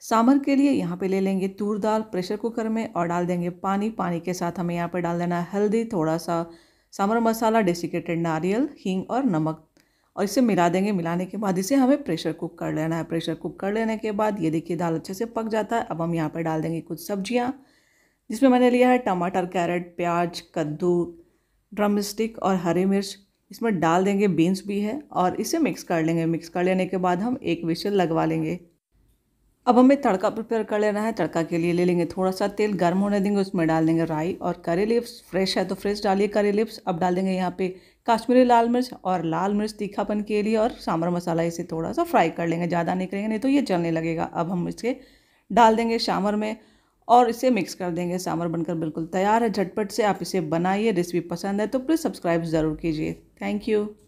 सांभर के लिए यहाँ पे ले लेंगे तूर दाल प्रेशर कुकर में और डाल देंगे पानी पानी के साथ हमें यहाँ पे डाल देना है हल्दी थोड़ा सा सांभर मसाला डेसिकेटेड नारियल हींग और नमक और इसे मिला देंगे मिलाने के बाद इसे हमें प्रेशर कुक कर लेना है प्रेशर कुक कर लेने के बाद ये देखिए दाल अच्छे से पक जाता है अब हम यहाँ पर डाल देंगे कुछ सब्जियाँ जिसमें मैंने लिया है टमाटर कैरेट प्याज कद्दू ड्रम स्टिक और हरी मिर्च इसमें डाल देंगे बीन्स भी है और इसे मिक्स कर लेंगे मिक्स कर लेने के बाद हम एक विशल लगवा लेंगे अब हमें तड़का प्रिपेयर कर लेना है तड़का के लिए ले लेंगे थोड़ा सा तेल गर्म होने देंगे उसमें डाल देंगे राई और करी लिप्स फ्रेश है तो फ्रेश डालिए करी लिप्स अब डाल देंगे यहाँ पे काश्मीरी लाल मिर्च और लाल मिर्च तीखापन के लिए और सांभर मसाला इसे थोड़ा सा फ्राई कर लेंगे ज़्यादा नहीं करेंगे नहीं तो ये जलने लगेगा अब हम इसके डाल देंगे सांभर में और इसे मिक्स कर देंगे सांभर बनकर बिल्कुल तैयार है झटपट से आप इसे बनाइए रेसिपी पसंद है तो प्लीज़ सब्सक्राइब ज़रूर कीजिए थैंक यू